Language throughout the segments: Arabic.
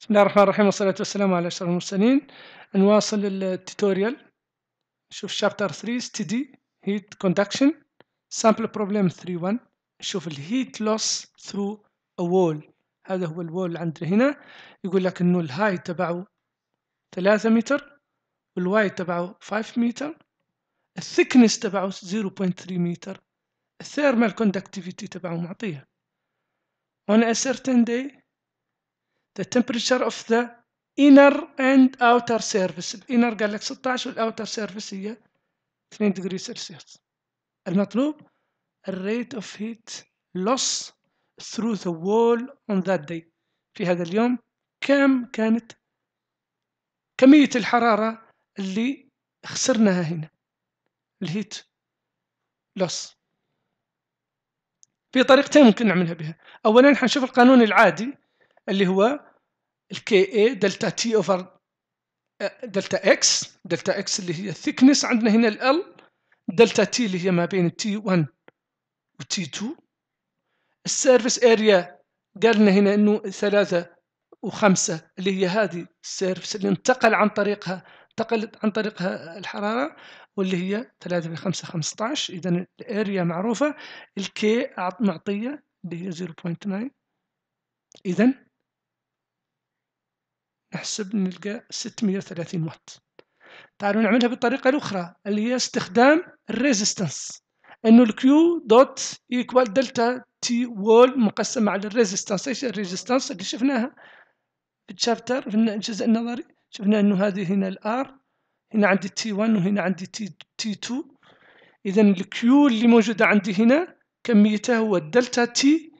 بسم الله الرحمن الرحيم والصلاة والسلام على أشرف المرسلين نواصل التوتوريال نشوف شابتر 3 ستدي هيت كوندكشن سامبل بروبليم 3 1 نشوف الهيت لوس ثرو ا وول هذا هو الوول عندنا هنا يقول لك انه الهاي تبعه 3 متر والواي تبعه 5 متر الثيكنس تبعه 0.3 متر الثيرمال كوندكتيفيتي تبعه معطيها on a certain day the temperature of the inner and outer surface الانر قال لك 16 والاوتر سيرفيس هي 2 ديجري سلسيوس المطلوب الريت اوف هيت لوس through the wall on that day في هذا اليوم كم كانت كمية الحرارة اللي خسرناها هنا الهيت لوس في طريقتين ممكن نعملها بها أولا حنشوف القانون العادي اللي هو الكي اي دلتا تي اوفر آه، دلتا اكس دلتا اكس اللي هي الثيكنس عندنا هنا ال دلتا تي اللي هي ما بين تي 1 و وتي 2 السيرفيس اريا قالنا هنا انه 3 و5 اللي هي هذه السيرفيس اللي انتقل عن طريقها انتقلت عن طريقها الحراره واللي هي 3 في 5 15 اذا الاريا معروفه الكي معطيه اللي هي 0.9 اذا نحسب نلقى 630 واط تعالوا نعملها بالطريقة الأخرى اللي هي استخدام الريزيستنس انه الكيو دوت ايكوال دلتا تي وول مقسم على الريزيستنس ايش الريزيستنس اللي شفناها في الشابتر في الجزء النظري شفنا انه هذه هنا الار هنا عندي تي 1 وهنا عندي تي تي 2 اذا الكيو اللي موجوده عندي هنا كميته هو الدلتا تي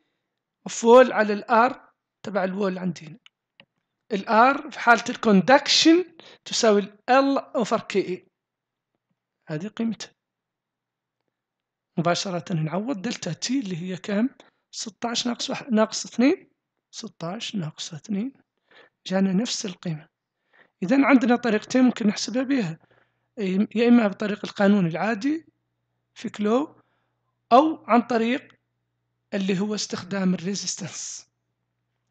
فول وول على الار تبع الوول عندي هنا الار في حالة الكوندكشن تساوي ال اوفر كي اي هذه قيمتها مباشرة نعوض دلتا تي اللي هي كم 16 ناقص واحد ناقص اثنين 16 ناقص اثنين جانا نفس القيمة إذا عندنا طريقتين ممكن نحسبها بها يا إما بطريق القانون العادي في كلو أو عن طريق اللي هو استخدام الريزيستنس